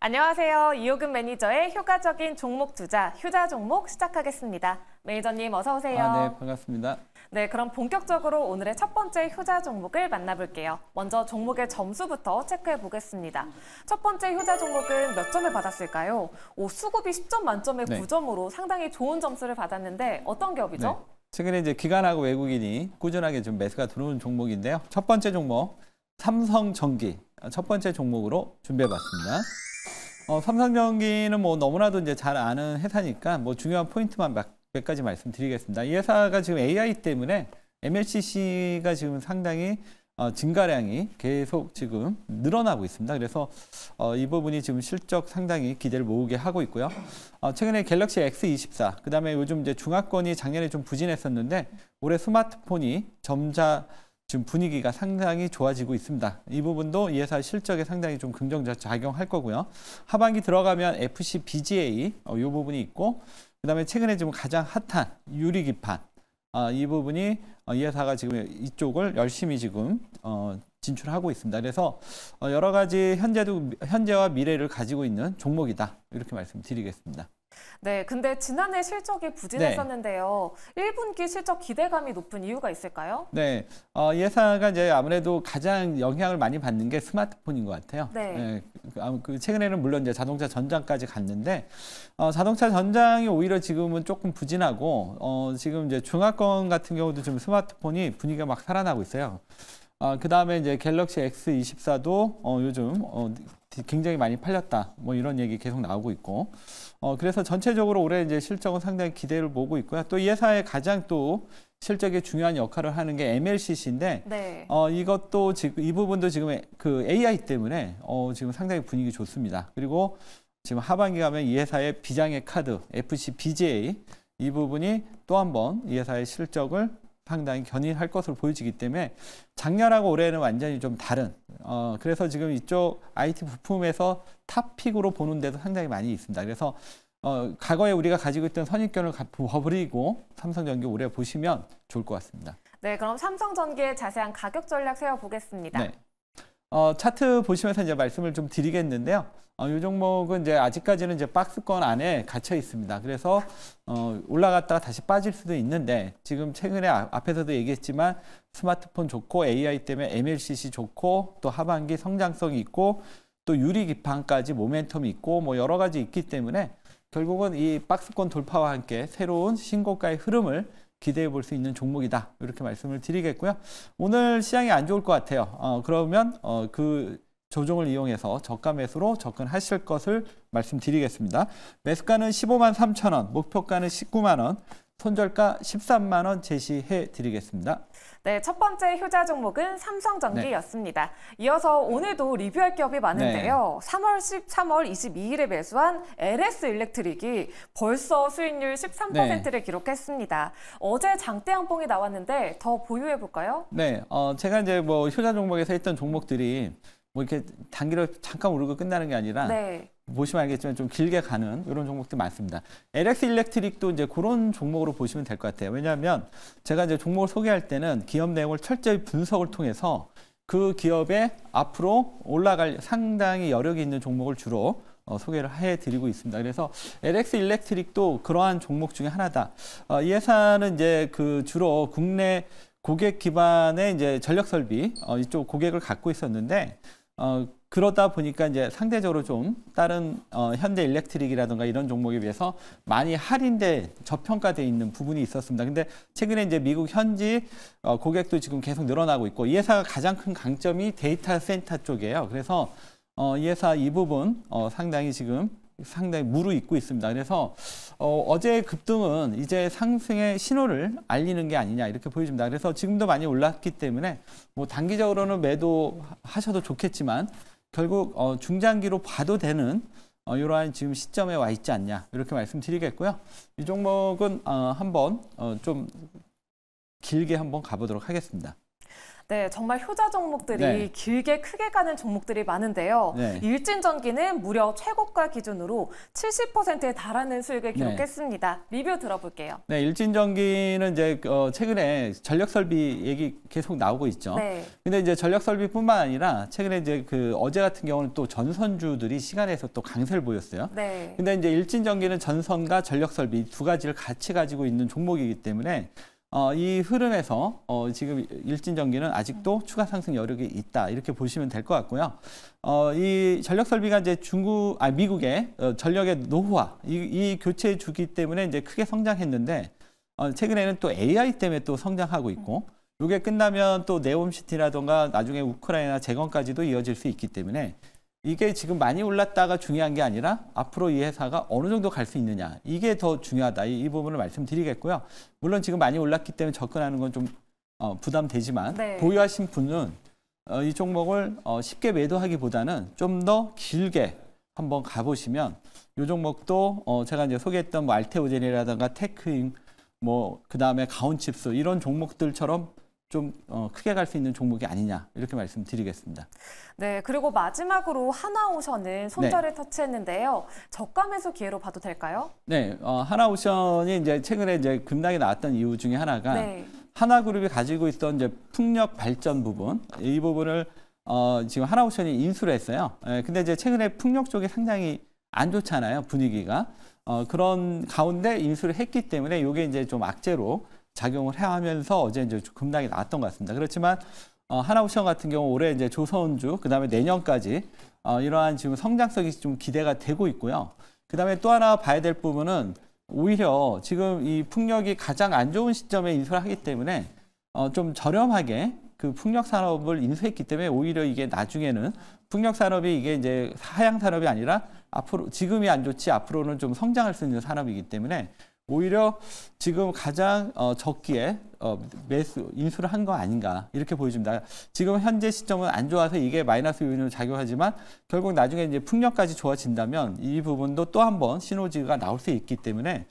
안녕하세요. 이호근 매니저의 효과적인 종목 투자, 효자 종목 시작하겠습니다. 매니저님 어서 오세요. 아, 네, 반갑습니다. 네, 그럼 본격적으로 오늘의 첫 번째 효자 종목을 만나볼게요. 먼저 종목의 점수부터 체크해 보겠습니다. 첫 번째 효자 종목은 몇 점을 받았을까요? 오, 수급이 10점 만점에 네. 9점으로 상당히 좋은 점수를 받았는데 어떤 기업이죠? 네. 최근에 이제 기관하고 외국인이 꾸준하게 좀 매수가 들어오는 종목인데요. 첫 번째 종목 삼성전기 첫 번째 종목으로 준비해봤습니다. 어, 삼성전기는 뭐 너무나도 이제 잘 아는 회사니까 뭐 중요한 포인트만 몇, 몇 가지 말씀드리겠습니다. 이 회사가 지금 AI 때문에 MLCC가 지금 상당히 어, 증가량이 계속 지금 늘어나고 있습니다. 그래서 어, 이 부분이 지금 실적 상당히 기대를 모으게 하고 있고요. 어, 최근에 갤럭시 X24, 그 다음에 요즘 이제 중화권이 작년에 좀 부진했었는데 올해 스마트폰이 점자 지금 분위기가 상당히 좋아지고 있습니다. 이 부분도 예사 실적에 상당히 좀 긍정적 작용할 거고요. 하반기 들어가면 FC BGA 어, 부분이 있고 그다음에 최근에 지금 가장 핫한 유리 기판 어, 이 부분이 어, 이사가 지금 이쪽을 열심히 지금 어, 진출하고 있습니다. 그래서 어, 여러 가지 현재도 현재와 미래를 가지고 있는 종목이다 이렇게 말씀드리겠습니다. 네, 근데 지난해 실적이 부진했었는데요. 네. 1분기 실적 기대감이 높은 이유가 있을까요? 네, 어, 예사가 이제 아무래도 가장 영향을 많이 받는 게 스마트폰인 것 같아요. 네. 네. 그, 그 최근에는 물론 이제 자동차 전장까지 갔는데 어, 자동차 전장이 오히려 지금은 조금 부진하고 어, 지금 이제 중화권 같은 경우도 지금 스마트폰이 분위기가 막 살아나고 있어요. 아, 어, 그 다음에 이제 갤럭시 X24도 어, 요즘 어, 굉장히 많이 팔렸다. 뭐 이런 얘기 계속 나오고 있고. 어, 그래서 전체적으로 올해 이제 실적은 상당히 기대를 보고 있고요. 또 이 회사의 가장 또 실적에 중요한 역할을 하는 게 MLCC인데 네. 어, 이것도 지금 이 부분도 지금 그 AI 때문에 어, 지금 상당히 분위기 좋습니다. 그리고 지금 하반기 가면 이 회사의 비장의 카드 FCBJ 이 부분이 또 한 번 이 회사의 실적을 상당히 견인할 것으로 보여지기 때문에 작년하고 올해는 완전히 좀 다른 어 그래서 지금 이쪽 IT 부품에서 탑픽으로 보는 데도 상당히 많이 있습니다. 그래서 어 과거에 우리가 가지고 있던 선입견을 버리고 삼성전기 올해 보시면 좋을 것 같습니다. 네, 그럼 삼성전기의 자세한 가격 전략 세워보겠습니다. 네. 어, 차트 보시면서 이제 말씀을 좀 드리겠는데요. 어, 이 종목은 이제 아직까지는 이제 박스권 안에 갇혀 있습니다. 그래서 어, 올라갔다가 다시 빠질 수도 있는데 지금 최근에 앞에서도 얘기했지만 스마트폰 좋고 AI 때문에 MLCC 좋고 또 하반기 성장성이 있고 또 유리 기판까지 모멘텀이 있고 뭐 여러 가지 있기 때문에 결국은 이 박스권 돌파와 함께 새로운 신고가의 흐름을 기대해 볼 수 있는 종목이다. 이렇게 말씀을 드리겠고요. 오늘 시장이 안 좋을 것 같아요. 어, 그러면 어, 그 조정을 이용해서 저가 매수로 접근하실 것을 말씀드리겠습니다. 매수가는 15만 3천 원, 목표가는 19만 원, 손절가 13만 원 제시해 드리겠습니다. 네, 첫 번째 효자 종목은 삼성전기였습니다. 네. 이어서 오늘도 리뷰할 기업이 많은데요. 네. 3월 1 3월 22일에 매수한 LS 일렉트릭이 벌써 수익률 13%를 네. 기록했습니다. 어제 장대 양봉이 나왔는데 더 보유해 볼까요? 네, 어, 제가 이제 뭐 효자 종목에서 했던 종목들이 뭐 이렇게 단기로 잠깐 오르고 끝나는 게 아니라 네. 보시면 알겠지만 좀 길게 가는 이런 종목들 많습니다. LX 일렉트릭도 이제 그런 종목으로 보시면 될 것 같아요. 왜냐하면 제가 이제 종목을 소개할 때는 기업 내용을 철저히 분석을 통해서 그기업에 앞으로 올라갈 상당히 여력이 있는 종목을 주로 어, 소개를 해드리고 있습니다. 그래서 LX 일렉트릭도 그러한 종목 중에 하나다. 어, 이 회사는 이제 그 주로 국내 고객 기반의 이제 전력 설비 어, 이쪽 고객을 갖고 있었는데 어, 그러다 보니까 이제 상대적으로 좀 다른 어, 현대 일렉트릭이라든가 이런 종목에 비해서 많이 할인돼 저평가돼 있는 부분이 있었습니다. 근데 최근에 이제 미국 현지 어, 고객도 지금 계속 늘어나고 있고 이 회사가 가장 큰 강점이 데이터 센터 쪽이에요. 그래서 어, 이 회사 이 부분 어, 상당히 지금 상당히 무르익고 있습니다. 그래서 어, 어제 급등은 이제 상승의 신호를 알리는 게 아니냐 이렇게 보여집니다. 그래서 지금도 많이 올랐기 때문에 뭐 단기적으로는 매도하셔도 좋겠지만 결국 어, 중장기로 봐도 되는 어, 이러한 지금 시점에 와 있지 않냐 이렇게 말씀드리겠고요. 이 종목은 어, 한번 어, 좀 길게 한번 가보도록 하겠습니다. 네, 정말 효자 종목들이 네. 길게 크게 가는 종목들이 많은데요. 네. 일진전기는 무려 최고가 기준으로 70%에 달하는 수익을 네. 기록했습니다. 리뷰 들어볼게요. 네, 일진전기는 이제 어, 최근에 전력 설비 얘기 계속 나오고 있죠. 네. 근데 이제 전력 설비뿐만 아니라 최근에 이제 그 어제 같은 경우는 또 전선주들이 시간에서 또 강세를 보였어요. 네. 근데 이제 일진전기는 전선과 전력 설비 두 가지를 같이 가지고 있는 종목이기 때문에 어, 이 흐름에서 어, 지금 일진전기는 아직도 추가 상승 여력이 있다 이렇게 보시면 될 것 같고요. 어, 이 전력 설비가 이제 중국, 아 미국의 어, 전력의 노후화 이, 이 교체 주기 때문에 이제 크게 성장했는데 어, 최근에는 또 AI 때문에 또 성장하고 있고 이게 끝나면 또 네옴시티라던가 나중에 우크라이나 재건까지도 이어질 수 있기 때문에 이게 지금 많이 올랐다가 중요한 게 아니라 앞으로 이 회사가 어느 정도 갈 수 있느냐 이게 더 중요하다 이, 이, 부분을 말씀드리겠고요. 물론 지금 많이 올랐기 때문에 접근하는 건좀 어, 부담되지만 네. 보유하신 분은 어, 이 종목을 어, 쉽게 매도하기보다는 좀 더 길게 한번 가보시면 이 종목도 어, 제가 이제 소개했던 뭐 알테오젠이라든가 테크잉뭐 그다음에 가온칩스 이런 종목들처럼 좀 어, 크게 갈 수 있는 종목이 아니냐 이렇게 말씀드리겠습니다. 네, 그리고 마지막으로 하나오션은 손절을 네. 터치했는데요. 저가 매수 기회로 봐도 될까요? 네, 어, 하나오션이 이제 최근에 이제 급락이 나왔던 이유 중에 하나가 네. 하나그룹이 가지고 있던 이제 풍력 발전 부분 이 부분을 어, 지금 하나오션이 인수를 했어요. 예, 근데 이제 최근에 풍력 쪽이 상당히 안 좋잖아요 분위기가 어, 그런 가운데 인수를 했기 때문에 이게 이제 좀 악재로 작용을 해 하면서 어제 이제 급락이 나왔던 것 같습니다. 그렇지만 어, 하나옵션 같은 경우 올해 이제 조선주 그다음에 내년까지 어, 이러한 지금 성장성이 좀 기대가 되고 있고요. 그다음에 또 하나 봐야 될 부분은 오히려 지금 이 풍력이 가장 안 좋은 시점에 인수를 하기 때문에 어, 좀 저렴하게 그 풍력 산업을 인수했기 때문에 오히려 이게 나중에는 풍력 산업이 이게 이제 하향 산업이 아니라 앞으로 지금이 안 좋지 앞으로는 좀 성장할 수 있는 산업이기 때문에 오히려 지금 가장 어, 적기에 어, 매수 인수를 한 거 아닌가 이렇게 보여집니다. 지금 현재 시점은 안 좋아서 이게 마이너스 요인으로 작용하지만 결국 나중에 이제 풍력까지 좋아진다면 이 부분도 또 한번 신호지가 나올 수 있기 때문에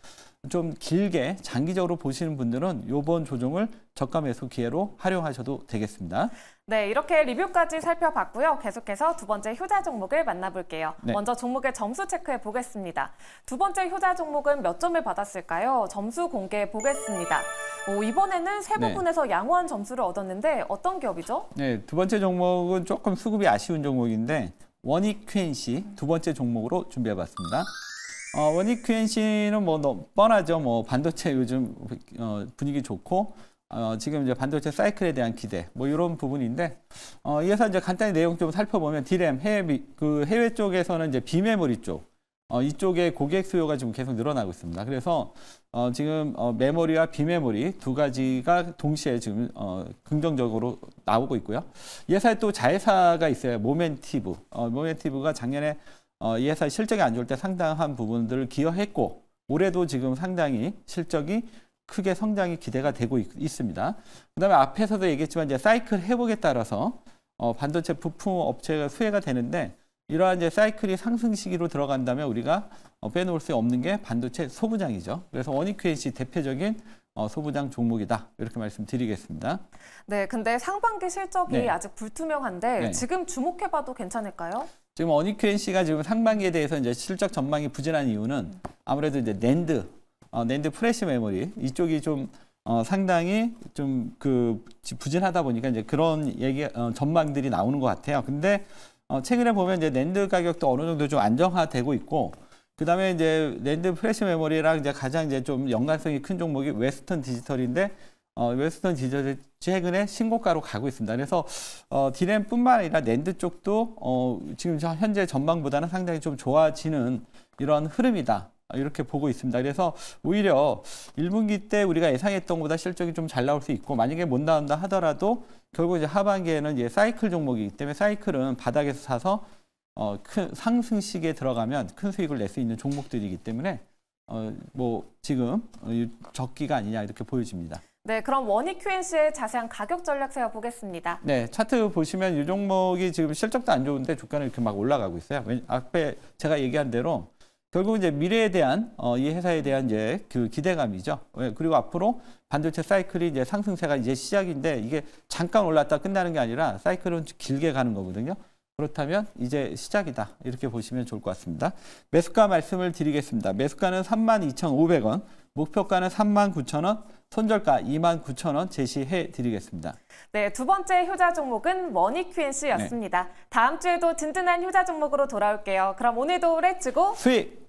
좀 길게 장기적으로 보시는 분들은 이번 조정을 저가 매수 기회로 활용하셔도 되겠습니다. 네, 이렇게 리뷰까지 살펴봤고요. 계속해서 두 번째 효자 종목을 만나볼게요. 네. 먼저 종목의 점수 체크해 보겠습니다. 두 번째 효자 종목은 몇 점을 받았을까요? 점수 공개해 보겠습니다. 오, 이번에는 세 네. 부분에서 네. 양호한 점수를 얻었는데 어떤 기업이죠? 네, 두 번째 종목은 조금 수급이 아쉬운 종목인데 원익퀸 씨두 번째 종목으로 준비해봤습니다. 어, 원익퀸 씨는 뭐 뻔하죠. 뭐 반도체 요즘 어, 분위기 좋고 어, 지금 이제 반도체 사이클에 대한 기대 뭐 이런 부분인데 어, 이어서 이제 간단히 내용 좀 살펴보면 디램 해외 그 해외 쪽에서는 이제 비메모리 쪽 어, 이쪽에 고객 수요가 지금 계속 늘어나고 있습니다. 그래서 어, 지금 어, 메모리와 비메모리 두 가지가 동시에 지금 어, 긍정적으로 나오고 있고요. 예사에 또 자회사가 있어요. 모멘티브. 어, 모멘티브가 작년에 어, 예사 실적이 안 좋을 때 상당한 부분들을 기여했고 올해도 지금 상당히 실적이 크게 성장이 기대가 되고 있, 습니다 그다음에 앞에서도 얘기했지만 이제 사이클 회복에 따라서 어, 반도체 부품 업체가 수혜가 되는데 이러한 이제 사이클이 상승 시기로 들어간다면 우리가 어, 빼놓을 수 없는 게 반도체 소부장이죠. 그래서 원익회시 대표적인 어, 소부장 종목이다 이렇게 말씀드리겠습니다. 네, 근데 상반기 실적이 네. 아직 불투명한데 네. 지금 주목해봐도 괜찮을까요? 지금 어니큐엔씨가 지금 상반기에 대해서 이제 실적 전망이 부진한 이유는 아무래도 이제 낸드 어, 낸드 프레시 메모리 이쪽이 좀 어, 상당히 좀 그 부진하다 보니까 이제 그런 얘기 어, 전망들이 나오는 것 같아요. 근데 어, 최근에 보면 이제 랜드 가격도 어느 정도 좀 안정화되고 있고 그다음에 이제 랜드 프레시 메모리랑 이제 가장 이제 좀 연관성이 큰 종목이 웨스턴 디지털인데 어, 웨스턴 디지털 최근에 신고가로 가고 있습니다. 그래서 어, 디램뿐만 아니라 랜드 쪽도 어, 지금 현재 전망보다는 상당히 좀 좋아지는 이런 흐름이다. 이렇게 보고 있습니다. 그래서 오히려 1분기 때 우리가 예상했던 것보다 실적이 좀 잘 나올 수 있고 만약에 못 나온다 하더라도 결국 이제 하반기에는 예, 사이클 종목이기 때문에 사이클은 바닥에서 사서 어, 큰상승시기에 들어가면 큰 수익을 낼 수 있는 종목들이기 때문에 어, 뭐 지금 어, 적기가 아니냐 이렇게 보여집니다. 네, 그럼 원익 QNC의 자세한 가격 전략 세워보겠습니다. 네, 차트 보시면 이 종목이 지금 실적도 안 좋은데 주가는 이렇게 막 올라가고 있어요. 앞에 제가 얘기한 대로 결국 이제 미래에 대한 어, 이 회사에 대한 이제 그 기대감이죠. 예, 그리고 앞으로 반도체 사이클이 이제 상승세가 이제 시작인데 이게 잠깐 올랐다 끝나는 게 아니라 사이클은 길게 가는 거거든요. 그렇다면 이제 시작이다 이렇게 보시면 좋을 것 같습니다. 매수가 말씀을 드리겠습니다. 매수가는 32,500원, 목표가는 39,000원, 손절가 29,000원 제시해 드리겠습니다. 네, 두 번째 효자 종목은 머니큐엔씨였습니다. 네. 다음 주에도 든든한 효자 종목으로 돌아올게요. 그럼 오늘도 레츠고 수익!